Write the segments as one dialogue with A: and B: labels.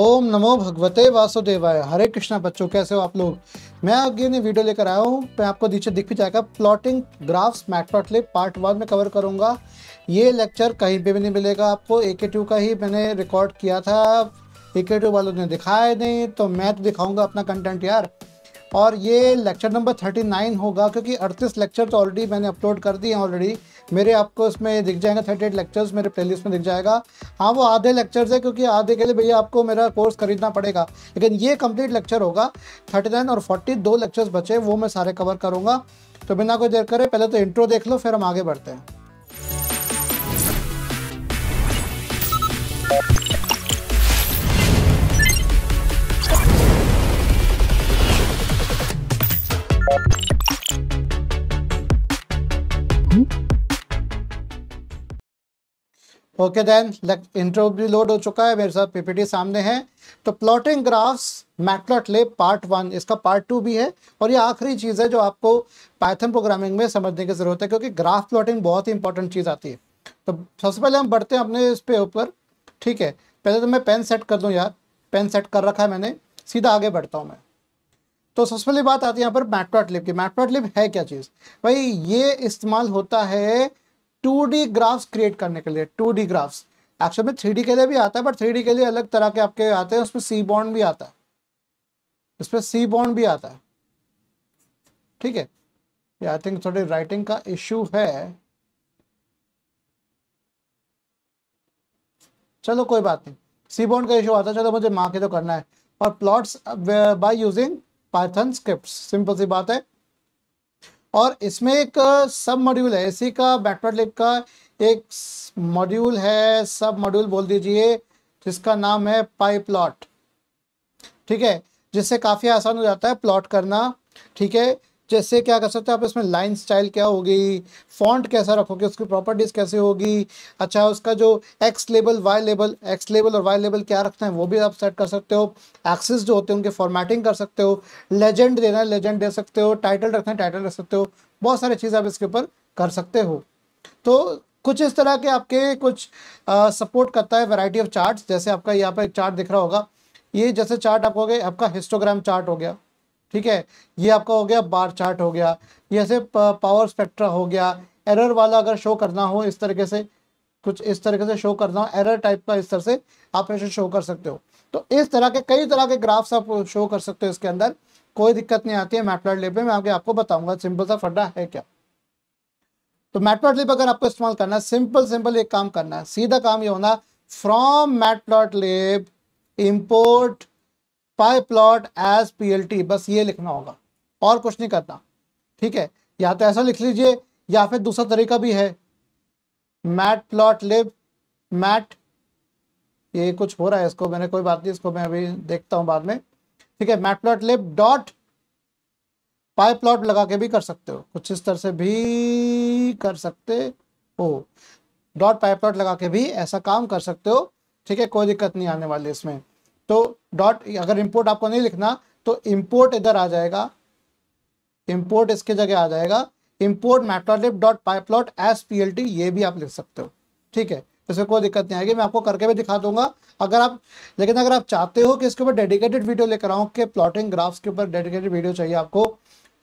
A: ओम नमो भगवते वासुदेवाय हरे कृष्णा बच्चों कैसे हो आप लोग मैं आगे ने वीडियो लेकर आया हूँ मैं आपको नीचे दिख भी जाएगा plotting graphs matplotlib part one में कवर करूँगा ये लेक्चर कहीं पे भी नहीं मिलेगा आपको ए के टू का ही मैंने रिकॉर्ड किया था ए के टू वालों ने दिखाया नहीं तो मैं तो दिखाऊँगा अपना कंटेंट यार और ये लेक्चर नंबर थर्टी नाइन होगा क्योंकि अड़तीस लेक्चर तो ऑलरेडी मैंने अपलोड कर दिए हैं ऑलरेडी मेरे आपको उसमें दिख जाएगा थर्टी एट लेक्चर्स मेरे प्लेलिस्ट में दिख जाएगा हाँ वो आधे लेक्चर्स है क्योंकि आधे के लिए भैया आपको मेरा कोर्स खरीदना पड़ेगा लेकिन ये कंप्लीट लेक्चर होगा थर्टी नाइन और फोर्टी दो लेक्चर्स बचे वो मैं सारे कवर करूँगा तो बिना कोई देर करे पहले तो इंट्रो देख लो फिर हम आगे बढ़ते हैं ओके देन इंट्रो भी लोड हो चुका है मेरे साथ पीपीटी सामने है तो plotting graphs matplotlib part one इसका पार्ट टू भी है और ये आखिरी चीज़ है जो आपको पाइथन प्रोग्रामिंग में समझने की ज़रूरत है क्योंकि ग्राफ प्लॉटिंग बहुत ही इंपॉर्टेंट चीज़ आती है तो सबसे पहले हम बढ़ते हैं अपने इस पे ऊपर ठीक है पहले तो मैं पेन सेट कर दूँ यार पेन सेट कर रखा है मैंने सीधा आगे बढ़ता हूँ मैं तो सबसे पहली बात आती है यहाँ पर मैटोटलिप लिप की मैटोटलिप लिप है क्या चीज़ भाई ये इस्तेमाल होता है टू डी ग्राफ्स क्रिएट करने के लिए टू डी ग्राफ्स एक्चुअल में थ्री के लिए भी आता है बट थ्री के लिए अलग तरह के आपके आते हैं उसमें सी बॉन्ड भी आता है उसमें सी बॉन्ड भी आता है ठीक है आई थिंक थोड़ी राइटिंग का इश्यू है चलो कोई बात नहीं सी बॉन्ड का इशू आता है चलो मुझे माँ के तो करना है और plots by using Python script simple सी बात है और इसमें एक सब मॉड्यूल है इसी का बैकवर्ड का एक मॉड्यूल है सब मॉड्यूल बोल दीजिए जिसका नाम है पाई प्लॉट ठीक है जिससे काफ़ी आसान हो जाता है प्लॉट करना ठीक है जैसे क्या कर सकते हैं आप इसमें लाइन स्टाइल क्या होगी फॉन्ट कैसा रखोगे उसकी प्रॉपर्टीज़ कैसे होगी अच्छा उसका जो X label Y label X label और वाई लेबल क्या रखना है वो भी आप सेट कर सकते हो एक्सेस जो होते हैं उनके फॉर्मेटिंग कर सकते हो लेजेंड देना है लेजेंड दे सकते हो टाइटल रखना है टाइटल रख सकते हो बहुत सारी चीज़ आप इसके ऊपर कर सकते हो तो कुछ इस तरह के आपके कुछ सपोर्ट करता है वैरायटी ऑफ चार्ट्स जैसे आपका यहाँ पर चार्ट दिख रहा होगा ये जैसे चार्ट आप हो गए आपका हिस्टोग्राम चार्ट हो गया ठीक है ये आपका हो गया बार चार्ट हो गया ये पावर स्पेक्ट्रा हो गया एरर वाला अगर शो करना हो इस तरीके से कुछ इस तरीके से शो करना हो एरर टाइप का इस तरह से आप ऐसे शो कर सकते हो तो इस तरह के कई तरह के ग्राफ्स आप शो कर सकते हो इसके अंदर कोई दिक्कत नहीं आती है मैटवर्ड लिप में मैं आगे आपको बताऊंगा सिंपल सा फड्डा है क्या तो मैटवर्ड लिप अगर आपको इस्तेमाल करना है सिंपल सिंपल एक काम करना है सीधा काम ये होना from matplotlib import pyplot as P बस ये लिखना होगा और कुछ नहीं करना ठीक है या तो ऐसा लिख लीजिए या फिर दूसरा तरीका भी है मैट प्लॉट लिब मैट ये कुछ हो रहा है इसको मैंने कोई बात नहीं इसको मैं अभी देखता हूं बाद में ठीक है matplotlib dot pyplot लगा के भी कर सकते हो कुछ इस तरह से भी कर सकते हो डॉट पाई प्लॉट लगा के भी ऐसा काम कर सकते हो ठीक है कोई दिक्कत नहीं आने वाली इसमें तो डॉट अगर इम्पोर्ट आपको नहीं लिखना तो इम्पोर्ट इधर आ जाएगा इम्पोर्ट इसके जगह आ जाएगा import matplotlib dot pyplot as P L T ये भी आप लिख सकते हो ठीक है इसमें कोई दिक्कत नहीं आएगी मैं आपको करके भी दिखा दूंगा अगर आप लेकिन अगर आप चाहते हो कि इसके ऊपर डेडिकेटेड वीडियो लेकर आऊँ कि प्लॉटिंग ग्राफ्स के ऊपर डेडिकेटेड वीडियो चाहिए आपको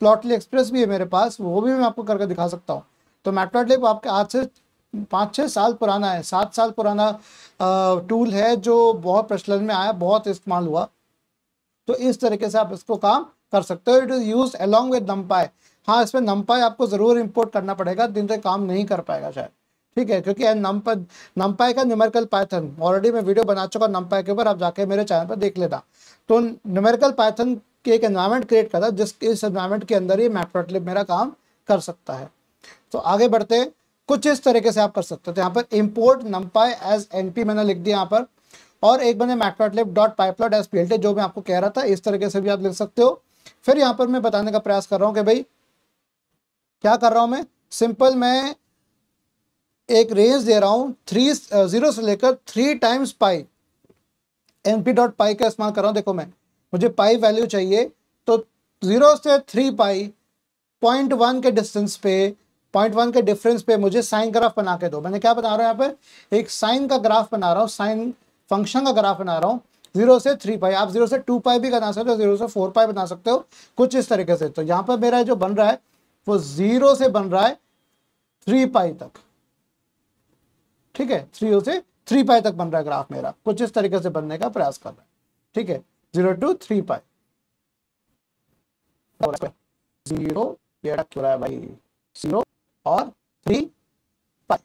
A: प्लॉटली एक्सप्रेस भी है मेरे पास वो भी मैं आपको करके दिखा सकता हूँ तो मैटोलिप आपके आज से पाँच छः साल पुराना है सात साल पुराना टूल है जो बहुत प्रचलन में आया बहुत इस्तेमाल हुआ तो इस तरीके से आप इसको काम कर सकते हो it is use along with numpy हाँ इसमें नम्पाई आपको ज़रूर इम्पोर्ट करना पड़ेगा दिन तक काम नहीं कर पाएगा शायद ठीक है क्योंकि नम्पा नम्पाई का न्यूमेरिकल पाइथन ऑलरेडी मैं वीडियो बना चुका नम्पाई के ऊपर आप जाके मेरे चैनल पर देख लेना तो न्यूमेरिकल पाइथन के एक एनवायरमेंट क्रिएट करता जिस इस एनवायरमेंट के अंदर ही मैटोटलिप मेरा काम कर सकता है तो आगे बढ़ते हैं कुछ इस तरीके से आप कर सकते हो तो यहाँ पर इम्पोर्ट नंपाई एज एनपी मैंने लिख दिया यहाँ पर और एक बने matplotlib dot pyplot as P जो मैं आपको कह रहा था इस तरीके से भी आप लिख सकते हो फिर यहाँ पर मैं बताने का प्रयास कर रहा हूँ कि भाई क्या कर रहा हूँ मैं सिंपल मैं एक रेंज दे रहा हूँ थ्री जीरो uh, से लेकर three times pi N P dot pi का इस्तेमाल कर रहा हूँ देखो मैं मुझे पाई वैल्यू चाहिए तो जीरो से थ्री पाई पॉइंट वन के डिस्टेंस पे पॉइंट वन के डिफरेंस पे मुझे साइन ग्राफ बना के दो मैंने क्या बना रहा हूँ यहाँ पे एक साइन का ग्राफ बना रहा हूँ साइन फंक्शन का ग्राफ बना रहा हूँ जीरो से थ्री पाई आप जीरो से टू पाई भी बना सकते हो जीरो से फोर पाई बना सकते हो कुछ इस तरीके से तो यहाँ पर मेरा जो बन रहा है वो जीरो से बन रहा है थ्री पाई तक ठीक है थ्री से थ्री पाई तक बन रहा है ग्राफ मेरा कुछ इस तरीके से बनने का प्रयास कर रहा है ठीक है zero two three pi zero भाई जीरो और three pi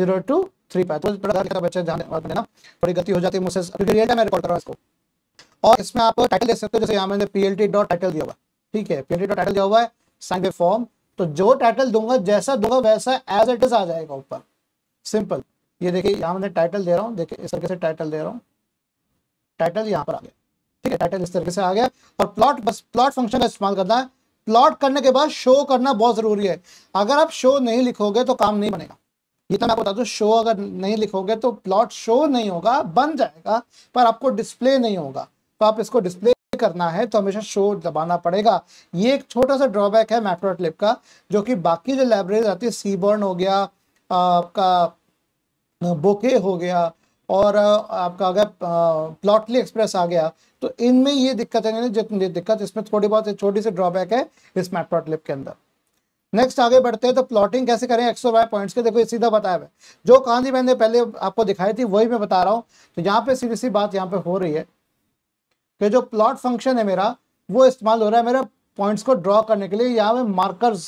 A: zero two three pi तो बड़ा बच्चे जाने और देना थोड़ी गलती हो जाती है मुझसे मैं रिकॉर्ड कर रहा हूँ इसको और इसमें आप टाइटल दे सकते हो जैसे यहाँ मैंने P L T dot title दिया हुआ ठीक है P L T dot title दिया हुआ है साइन पे फॉर्म तो जो टाइटल दूंगा जैसा दूंगा वैसा एज इट इज आ जाएगा ऊपर सिंपल ये देखिए यहाँ मैंने टाइटल दे रहा हूँ देखिए इस तरीके से टाइटल दे रहा हूँ टाइटल यहाँ पर आ गया ठीक है टाइटल इस तरीके से आ गया और प्लॉट बस प्लॉट फंक्शन का इस्तेमाल करना है प्लॉट करने के बाद शो करना बहुत ज़रूरी है अगर आप शो नहीं लिखोगे तो काम नहीं बनेगा ये तो मैं बता दू शो अगर नहीं लिखोगे तो प्लॉट शो नहीं होगा बन जाएगा पर आपको डिस्प्ले नहीं होगा तो आप इसको डिस्प्ले करना है तो हमेशा शो दबाना पड़ेगा ये एक छोटा सा ड्रॉबैक है मैक्रोटलिप का जो कि बाकी जो लाइब्रेरीज आती है सीबर्न हो गया आपका बोके हो गया और आपका आ गया प्लॉटली एक्सप्रेस आ गया तो इनमें ये दिक्कत है जितनी दिक्कत इसमें थोड़ी बहुत छोटी सी ड्रॉबैक है इस मैट प्लॉटलिप के अंदर नेक्स्ट आगे बढ़ते हैं तो प्लॉटिंग कैसे करें एक्स और वाई पॉइंट्स के देखो ये सीधा बताया है जो कहानी मैंने पहले आपको दिखाई थी वही मैं बता रहा हूँ तो यहाँ पे सीधी सी बात यहाँ पे हो रही है कि जो प्लॉट फंक्शन है मेरा वो इस्तेमाल हो रहा है मेरा पॉइंट्स को ड्रॉ करने के लिए यहाँ पे मार्कर्स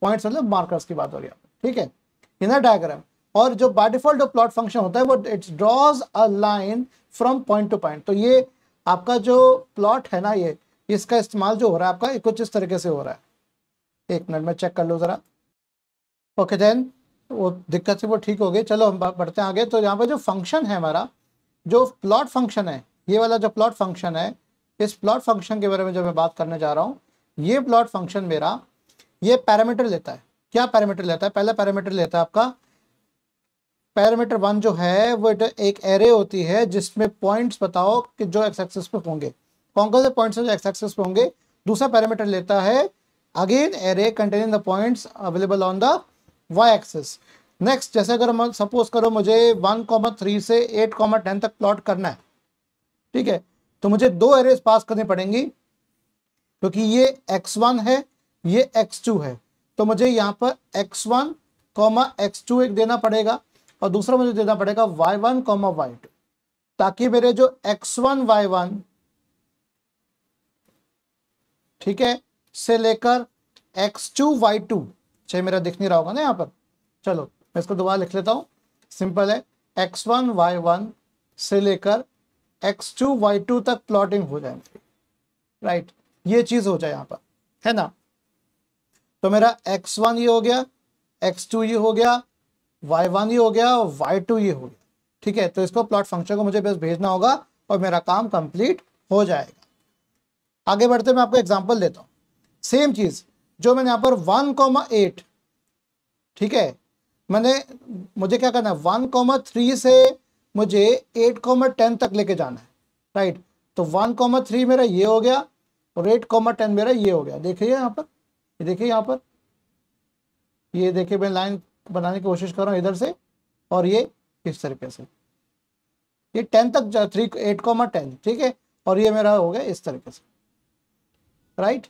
A: पॉइंट्स मतलब मार्कर्स की बात हो रही है ठीक है इन डायग्राम और जो बाय डिफॉल्ट प्लॉट फंक्शन होता है वो it's draws a line from point to point तो ये आपका जो प्लॉट है ना ये इसका इस्तेमाल जो हो रहा है आपका कुछ इस तरीके से हो रहा है एक मिनट में चेक कर लो ज़रा ओके देन वो दिक्कत से वो ठीक हो गई चलो हम बढ़ते हैं आगे तो यहाँ पर जो फंक्शन है हमारा जो प्लॉट फंक्शन है ये वाला जो प्लॉट फंक्शन है इस प्लॉट फंक्शन के बारे में जो मैं बात करने जा रहा हूँ ये प्लॉट फंक्शन मेरा ये पैरामीटर लेता है क्या पैरामीटर लेता है पहला पैरामीटर लेता है आपका पैरामीटर वन जो है वो एक एरे होती है जिसमें पॉइंट्स बताओ कि जो एक्स एक्सेस पे होंगे कौन कौन से पॉइंट्स हैं जो एक्स एक्सेस पे होंगे दूसरा पैरामीटर लेता है again array containing the points available on the Y axis next जैसे अगर सपोज करो मुझे वन कॉमा थ्री से एट कॉमा टेन तक प्लॉट करना है ठीक है तो मुझे दो एरेज पास करनी पड़ेंगी क्योंकि तो ये एक्स वन है ये एक्स टू है तो मुझे यहाँ पर X one comma X two एक देना पड़ेगा और दूसरा मुझे देना पड़ेगा Y one comma Y two ताकि मेरे जो एक्स वन वाई वन ठीक है से लेकर एक्स टू वाई टू चाहे मेरा दिख नहीं रहा होगा ना यहां पर चलो मैं इसको दोबारा लिख लेता हूं सिंपल है एक्स वन वाई वन से लेकर एक्स टू वाई टू तक प्लॉटिंग हो जाए राइट ये चीज हो जाए यहां पर है ना तो मेरा एक्स वन ये हो गया एक्स टू ये हो गया वाई वन हो गया वाई टू ये हो गया ठीक है तो इसको प्लॉट फंक्शन को मुझे बस भेजना होगा और मेरा काम कंप्लीट हो जाएगा आगे बढ़ते मैं आपको एग्जाम्पल देता हूँ सेम चीज़ जो मैंने यहाँ पर वन कॉमा एट ठीक है मैंने मुझे क्या करना है वन कॉमा थ्री से मुझे एट कॉमा टेन तक लेके जाना है राइट तो वन कॉमा थ्री मेरा ये हो गया और एट कॉमा टेन मेरा ये हो गया देखिए यहाँ पर देखिए यहाँ पर ये देखिए मैं लाइन बनाने की कोशिश कर रहा हूँ इधर से और ये इस तरीके से ये टेन तक थ्री एट कॉमा टेन ठीक है और ये मेरा हो गया इस तरीके से राइट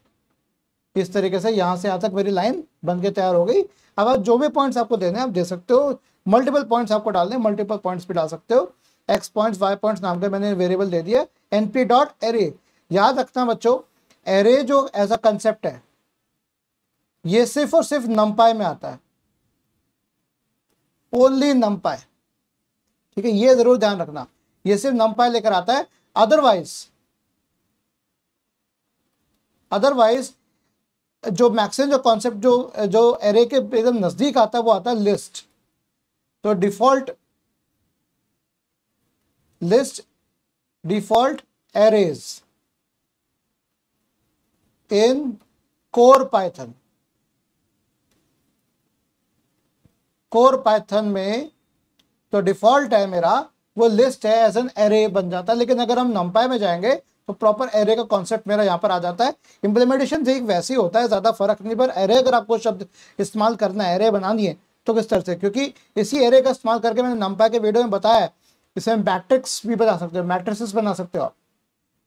A: इस तरीके से यहाँ से यहाँ तक मेरी लाइन बन के तैयार हो गई अब आप जो भी पॉइंट्स आपको देने हैं आप दे सकते हो मल्टीपल पॉइंट्स आपको डालने मल्टीपल पॉइंट्स भी डाल सकते हो एक्स पॉइंट्स वाई पॉइंट्स नाम के मैंने वेरिएबल दे दिया एन पी डॉट एरे याद रखना बच्चों एरे जो एज अ कंसेप्ट है ये सिर्फ और सिर्फ नंपाई में आता है ओनली नंपाई ठीक है ये जरूर ध्यान रखना ये सिर्फ नमपाई लेकर आता है अदरवाइज अदरवाइज जो मैक्सिम जो कॉन्सेप्ट जो जो एरे के एकदम नजदीक आता है वो आता है लिस्ट तो default list default arrays in core Python core Python में तो डिफॉल्ट है मेरा वो लिस्ट है एज एन एरे बन जाता है लेकिन अगर हम नंपाई में जाएंगे तो प्रॉपर एरे का कॉन्सेप्ट मेरा यहाँ पर आ जाता है इम्प्लीमेंटेशन एक वैसे ही होता है ज़्यादा फर्क नहीं पर एरे अगर आपको शब्द इस्तेमाल करना है एरे बनानी है तो किस तरह से क्योंकि इसी एरे का इस्तेमाल करके मैंने नम्पा के वीडियो में बताया इसे मैट्रिक्स भी बना सकते हो मैट्रिक्स बना सकते हो आप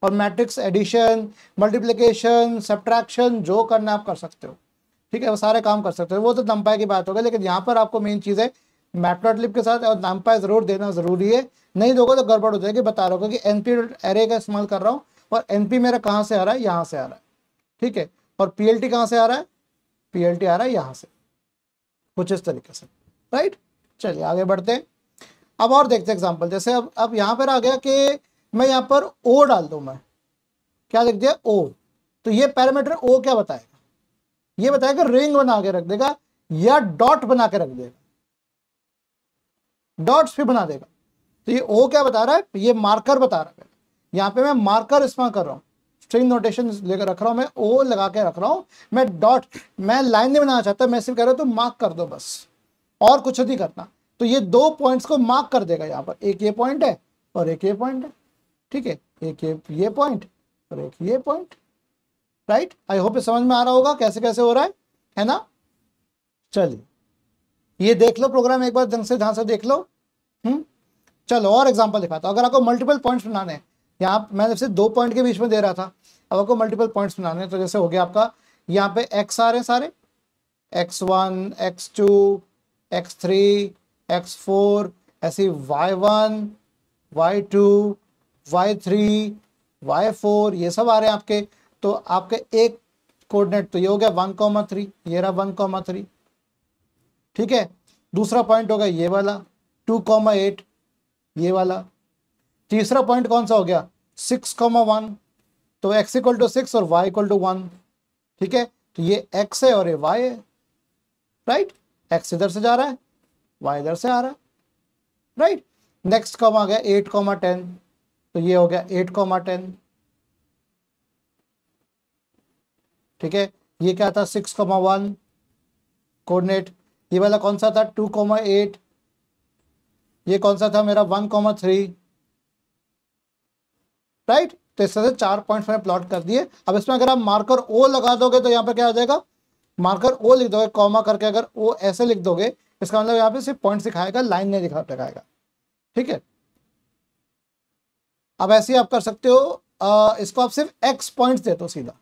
A: और मैट्रिक्स एडिशन मल्टीप्लिकेशन सब्ट्रैक्शन जो करना आप कर सकते हो ठीक है वो सारे काम कर सकते हो वो तो नंपाई की बात हो गई लेकिन यहाँ पर आपको मेन चीज़ है मैटलॉटलिप के साथ और नंपाई ज़रूर देना ज़रूरी है नहीं दोगे तो गड़बड़ हो जाएगी बता रहा कि एन एन एरे का इस्तेमाल कर रहा हूँ और एन मेरा कहाँ से आ रहा है यहाँ से आ रहा है ठीक है और पी एल कहाँ से आ रहा है पी एल आ रहा है यहाँ से कुछ इस तरीके से राइट चलिए आगे बढ़ते हैं अब और देखते हैं एग्जाम्पल जैसे अब अब यहाँ पर आ गया कि मैं यहाँ पर ओ डाल दूँ मैं क्या लिख दिया ओ तो ये पैरामीटर ओ क्या बताएगा ये बताएगा रिंग बना के रख देगा या डॉट बना के रख देगा डॉट्स भी बना देगा तो ये ओ क्या बता रहा है ये मार्कर बता रहा है यहां पे मैं मार्कर इस्तेमाल कर रहा हूं स्ट्रिंग नोटेशन लेकर रख रहा हूं मैं ओ लगा के रख रहा हूं मैं डॉट मैं लाइन नहीं बनाना चाहता मैं सिर्फ कह रहा हूं तो मार्क कर दो बस और कुछ नहीं करना तो ये दो पॉइंट्स को मार्क कर देगा यहां पर एक ये पॉइंट है और एक ये पॉइंट है ठीक है एक ये पॉइंट और एक ये पॉइंट राइट आई होप समझ में आ रहा होगा कैसे कैसे हो रहा है है ना चलिए ये देख लो प्रोग्राम एक बार ढंग से ध्यान से देख लो हम्म चलो और एग्जांपल दिखाता हूँ अगर आपको मल्टीपल पॉइंट्स बनाने हैं यहाँ मैं सिर्फ दो पॉइंट के बीच में दे रहा था अब आपको मल्टीपल पॉइंट्स बनाने हैं तो जैसे हो गया आपका यहाँ पे एक्स आ रहे हैं सारे X one X two X three X four ऐसे Y one Y two Y three Y four ये सब आ रहे हैं आपके तो आपके एक कोऑर्डिनेट तो ये हो गया वन कॉमा थ्री ये रहा वन कॉमा थ्री ठीक है दूसरा पॉइंट हो गया ये वाला टू कॉमा एट ये वाला तीसरा पॉइंट कौन सा हो गया सिक्स कॉमा वन तो एक्स इक्वल टू सिक्स और वाई इक्वल टू वन ठीक है तो ये एक्स है और ये वाई है राइट एक्स इधर से जा रहा है वाई इधर से आ रहा है राइट नेक्स्ट कॉमा आ गया एट कॉमा टेन तो ये हो गया एट कॉमा टेन ठीक है ये क्या था सिक्स कॉमा वन कोर्डिनेट ये वाला कौन सा था टू कॉमा एट ये कौन सा था मेरा वन कॉमा थ्री राइट तो इस तरह से चार पॉइंट मैंने प्लॉट कर दिए अब इसमें अगर आप मार्कर ओ लगा दोगे तो यहाँ पर क्या हो जाएगा मार्कर ओ लिख दोगे कॉमा करके अगर ओ ऐसे लिख दोगे इसका मतलब यहाँ पे सिर्फ पॉइंट सिखाएगा लाइन नहीं दिखा दिखाएगा ठीक है अब ऐसे ही आप कर सकते हो आ, इसको आप सिर्फ एक्स पॉइंट्स दे दो सीधा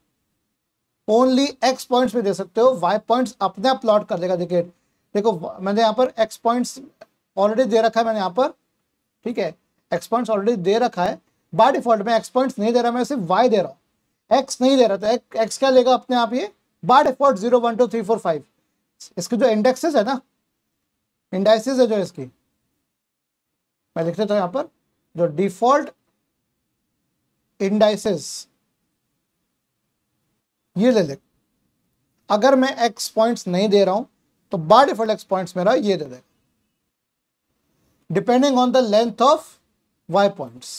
A: ओनली एक्स पॉइंट्स में दे सकते हो वाई पॉइंट्स अपने आप प्लॉट कर देगा देखिए देखो मैंने यहाँ पर एक्स पॉइंट्स ऑलरेडी दे रखा है मैंने यहाँ पर ठीक है एक्स पॉइंट्स ऑलरेडी दे रखा है बाय डिफॉल्ट में एक्स पॉइंट्स नहीं दे रहा मैं सिर्फ वाई दे रहा हूँ एक्स नहीं दे रहा तो एक्स क्या लेगा अपने आप ये by default zero one two three four five इसके जो इंडेक्सेस है ना इंडाइसिस है जो इसकी मैं लिख देता हूँ यहाँ पर जो डिफॉल्ट इंडाइसिस ये ले ले अगर मैं एक्स पॉइंट्स नहीं दे रहा हूं तो बार डिफॉल्ट एक्स पॉइंट्स मेरा ये दे देगा depending on the length of Y points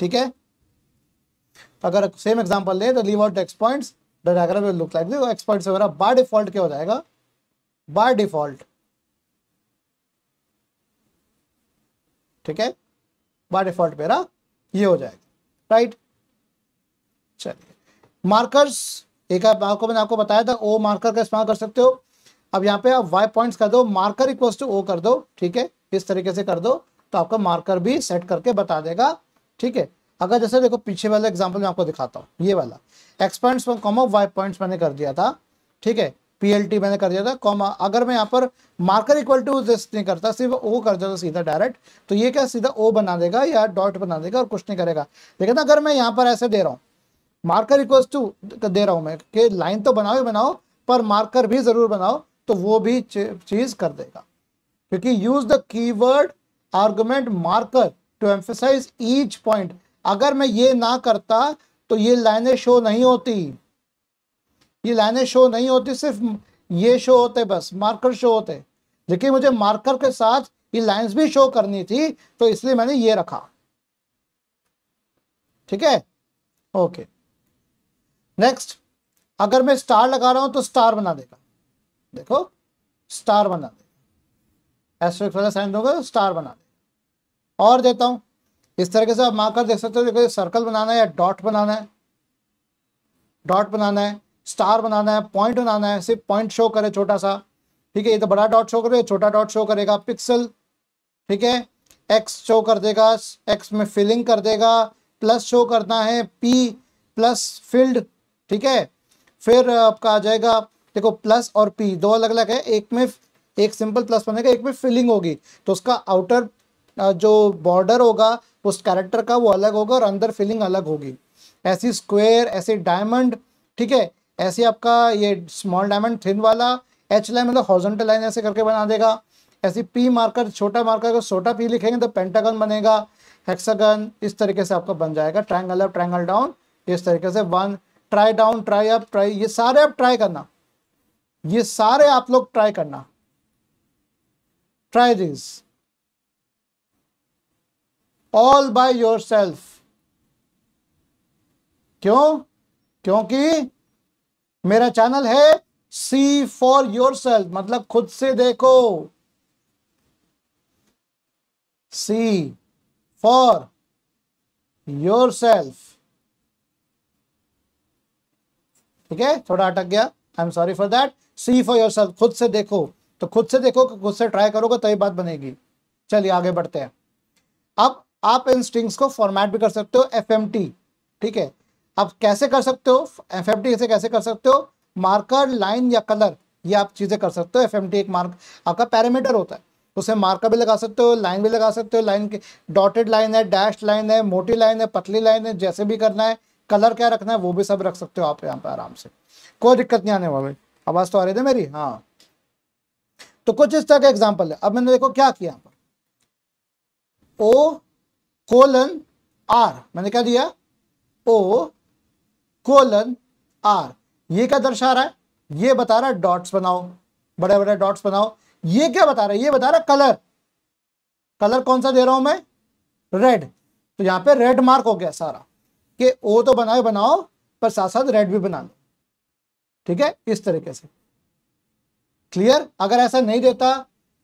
A: ठीक है तो अगर सेम एग्जांपल ले तो leave out X points diagram will look like this X points वगैरह बाय डिफॉल्ट क्या हो जाएगा बाय डिफॉल्ट ठीक है बाय डिफॉल्ट मेरा ये हो जाएगा राइट चलिए मार्कर्स एक आपको मैंने आपको बताया था ओ मार्कर का इस्तेमाल कर सकते हो अब यहाँ पे आप वाई पॉइंट्स कर दो मार्कर इक्वल्स टू ओ कर दो ठीक है इस तरीके से कर दो तो आपका मार्कर भी सेट करके बता देगा ठीक है अगर जैसे देखो पीछे वाला एग्जाम्पल मैं आपको दिखाता हूँ ये वाला X points comma Y points मैंने कर दिया था ठीक है पीएलटी मैंने कर दिया था कॉमा अगर मैं यहाँ पर मार्कर इक्वल टू दिस नहीं करता सिर्फ ओ कर देता सीधा डायरेक्ट तो ये क्या सीधा ओ बना देगा या डॉट बना देगा और कुछ नहीं करेगा लेकिन अगर मैं यहाँ पर ऐसे दे रहा हूँ मार्कर इक्वल्स टू दे रहा हूँ मैं कि लाइन तो बनाओ ही बनाओ पर मार्कर भी ज़रूर बनाओ तो वो भी चीज़ कर देगा क्योंकि use the keyword argument marker to emphasize each point अगर मैं ये ना करता तो ये लाइनें शो नहीं होती ये लाइनें शो नहीं होती सिर्फ ये शो होते बस मार्कर शो होते लेकिन मुझे मार्कर के साथ ये लाइंस भी शो करनी थी तो इसलिए मैंने ये रखा ठीक है ओके नेक्स्ट अगर मैं स्टार लगा रहा हूं तो स्टार बना देगा देखो स्टार बना देगा एस्ट्रिक्स साइन दोगे स्टार तो बना देगा और देता हूं इस तरीके से आप मार्कर देख सकते हो देखो सर्कल बनाना है या डॉट बनाना है डॉट बनाना है स्टार बनाना है पॉइंट बनाना है सिर्फ पॉइंट शो करे छोटा सा ठीक है ये तो बड़ा डॉट शो करे छोटा डॉट शो करेगा पिक्सल ठीक है एक्स शो कर देगा एक्स में फिलिंग कर देगा प्लस शो करना है पी प्लस फील्ड ठीक है फिर आपका आ जाएगा देखो प्लस और पी दो अलग अलग है एक में एक सिंपल प्लस बनेगा एक में फिलिंग होगी तो उसका आउटर जो बॉर्डर होगा उस कैरेक्टर का वो अलग होगा और अंदर फिलिंग अलग होगी ऐसी स्क्वेयर ऐसे डायमंड ठीक है ऐसे आपका ये स्मॉल डायमंड थिन वाला एच लाइन मतलब हॉर्जेंटल लाइन ऐसे करके बना देगा ऐसी पी मार्कर छोटा मार्कर अगर छोटा पी लिखेंगे तो पेंटागन बनेगा हेक्सागन इस तरीके से आपका बन जाएगा ट्रायंगल अप ट्रायंगल डाउन इस तरीके से one try down try up try ये सारे आप ट्राई करना ये सारे आप लोग ट्राई करना try this all by yourself क्यों क्योंकि मेरा चैनल है सी फॉर योर सेल्फ मतलब खुद से देखो सी फॉर योर सेल्फ ठीक है थोड़ा अटक गया I am sorry for that see for yourself खुद से देखो तो खुद से देखो खुद से ट्राई करोगे तभी तो बात बनेगी चलिए आगे बढ़ते हैं अब आप इन स्ट्रिंग्स को फॉर्मेट भी कर सकते हो एफ ठीक है अब कैसे कर सकते हो एफ एम टी कैसे कर सकते हो मार्कर लाइन या कलर ये आप चीज़ें कर सकते हो एफ एम टी एक मार्क आपका पैरामीटर होता है उसे मार्कर भी लगा सकते हो लाइन भी लगा सकते हो लाइन के डॉटेड लाइन है डैश लाइन है मोटी लाइन है पतली लाइन है जैसे भी करना है कलर क्या रखना है वो भी सब रख सकते हो आप यहाँ पे आराम से कोई दिक्कत नहीं आने वाली आवाज तो आ रही थी मेरी हाँ तो कुछ इस तरह का एग्जाम्पल है अब मैंने देखो क्या किया यहाँ पर ओ कोलन आर मैंने क्या दिया ओ कोलन आर ये क्या दर्शा रहा है ये बता रहा है डॉट्स बनाओ बड़े बड़े डॉट्स बनाओ ये क्या बता रहा है ये बता रहा है कलर कलर कौन सा दे रहा हूं मैं रेड तो यहां पे रेड मार्क हो गया सारा कि ओ तो बनाए बनाओ पर साथ साथ रेड भी बना लो ठीक है इस तरीके से क्लियर अगर ऐसा नहीं देता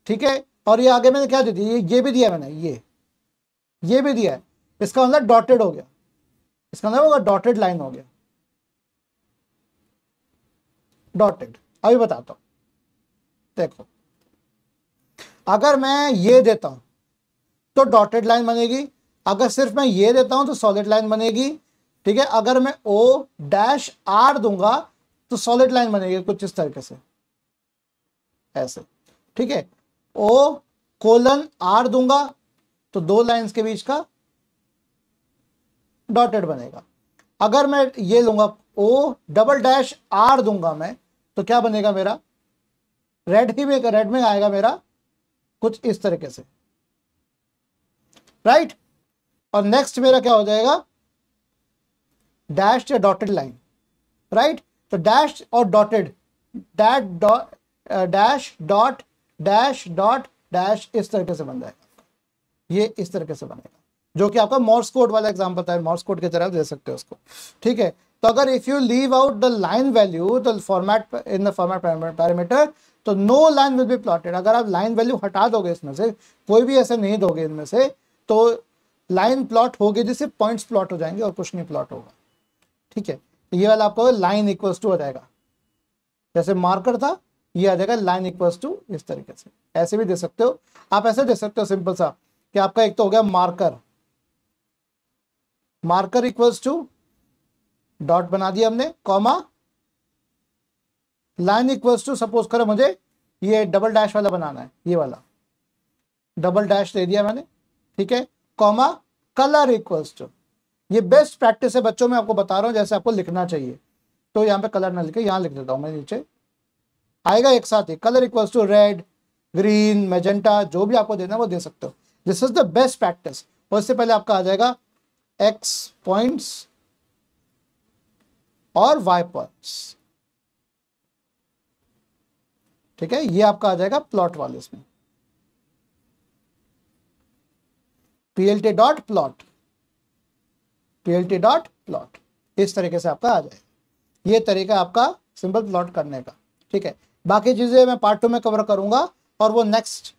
A: ठीक है और ये आगे मैंने क्या दे दिया ये भी दिया मैंने ये ये भी दिया है इसका मतलब डॉटेड हो गया इसका मतलब होगा डॉटेड लाइन हो गया डॉटेड अभी बताता हूं देखो अगर मैं ये देता हूं तो डॉटेड लाइन बनेगी अगर सिर्फ मैं ये देता हूं तो सॉलिड लाइन बनेगी ठीक है अगर मैं ओ डैश आर दूंगा तो सॉलिड लाइन बनेगी कुछ इस तरीके से ऐसे ठीक है ओ कोलन आर दूंगा तो दो लाइंस के बीच का डॉटेड बनेगा अगर मैं ये लूंगा ओ डबल डैश आर दूंगा मैं तो क्या बनेगा मेरा रेड ही में रेड में आएगा मेरा कुछ इस तरीके से राइट और नेक्स्ट मेरा क्या हो जाएगा डैश या डॉटेड लाइन राइट तो डैश और dotted dash dot dash dot dash dot dash इस तरीके से बन जाएगा ये इस तरीके से बनेगा जो कि आपका मॉर्स कोड वाला एग्जांपल था मॉर्स कोड की तरह दे सकते हो उसको ठीक है तो अगर if you leave out the line value the format in the format parameter तो no line will be plotted अगर आप लाइन वैल्यू हटा दोगे इसमें से कोई भी ऐसे नहीं दोगे इनमें से तो लाइन प्लॉट होगी जिससे पॉइंट्स प्लॉट हो जाएंगे और कुछ नहीं प्लॉट होगा ठीक है तो ये वाला आपका लाइन इक्वल्स टू आ जाएगा जैसे मार्कर था ये आ जाएगा लाइन इक्वल्स टू इस तरीके से ऐसे भी दे सकते हो आप ऐसे दे सकते हो सिंपल सा कि आपका एक तो हो गया marker marker equals to dot बना दिया हमने comma line equals to suppose करो मुझे ये डबल डैश वाला बनाना है ये वाला डबल डैश दे दिया मैंने ठीक है कॉमा कलर इक्वल्स टू ये बेस्ट प्रैक्टिस है बच्चों में आपको बता रहा हूँ जैसे आपको लिखना चाहिए तो यहाँ पे कलर ना लिखे यहाँ लिख देता हूँ मैं नीचे आएगा एक साथ ही colour equals to red green magenta जो भी आपको देना वो दे सकते हो this is the best practice और इससे पहले आपका आ जाएगा एक्स पॉइंट्स और वाई पॉइंट्स ठीक है ये आपका आ जाएगा प्लॉट वाले इसमें PLT dot plot PLT dot plot इस तरीके से आपका आ जाएगा ये तरीका आपका सिंपल प्लॉट करने का ठीक है बाकी चीज़ें मैं पार्ट टू में कवर करूंगा और वो नेक्स्ट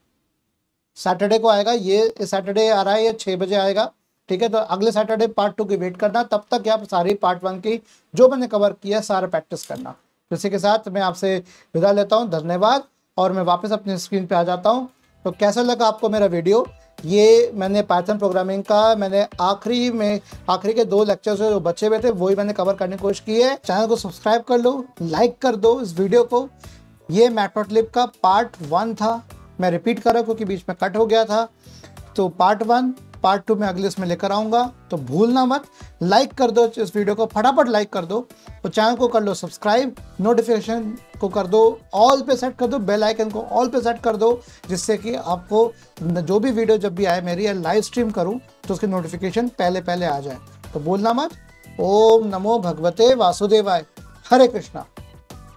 A: सैटरडे को आएगा ये सैटरडे आ रहा है ये छः बजे आएगा ठीक है तो अगले सैटरडे पार्ट टू की वेट करना तब तक आप सारी पार्ट वन की जो मैंने कवर किया सारा प्रैक्टिस करना इसी के साथ मैं आपसे विदा लेता हूँ धन्यवाद और मैं वापस अपनी स्क्रीन पे आ जाता हूँ तो कैसा लगा आपको मेरा वीडियो ये मैंने पाइथन प्रोग्रामिंग का मैंने आखिरी में आखिरी के दो लेक्चर जो बचे हुए थे ही मैंने कवर करने की कोशिश की है चैनल को सब्सक्राइब कर लो लाइक कर दो इस वीडियो को ये मैटमोटलिप का पार्ट वन था मैं रिपीट कर रहा हूँ क्योंकि बीच में कट हो गया था तो पार्ट वन पार्ट टू में अगले इसमें लेकर आऊँगा तो भूलना मत लाइक कर दो इस वीडियो को फटाफट लाइक कर दो और तो चैनल को कर लो सब्सक्राइब नोटिफिकेशन को कर दो ऑल पे सेट कर दो बेल आइकन को ऑल पे सेट कर दो जिससे कि आपको जो भी वीडियो जब भी आए मेरी या लाइव स्ट्रीम करूँ तो उसकी नोटिफिकेशन पहले पहले आ जाए तो भूलना मत ओम नमो भगवते वासुदेवाय हरे कृष्णा